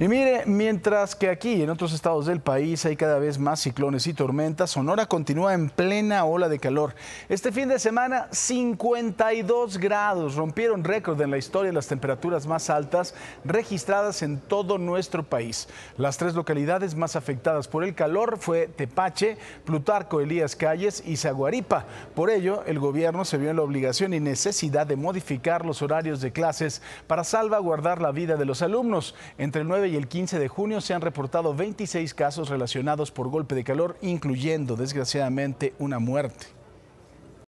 Y mire, mientras que aquí en otros estados del país hay cada vez más ciclones y tormentas, Sonora continúa en plena ola de calor. Este fin de semana 52 grados, rompieron récord en la historia de las temperaturas más altas registradas en todo nuestro país. Las tres localidades más afectadas por el calor fue Tepache, Plutarco Elías Calles y Zaguaripa. Por ello, el gobierno se vio en la obligación y necesidad de modificar los horarios de clases para salvaguardar la vida de los alumnos. Entre el y el 15 de junio se han reportado 26 casos relacionados por golpe de calor, incluyendo desgraciadamente una muerte.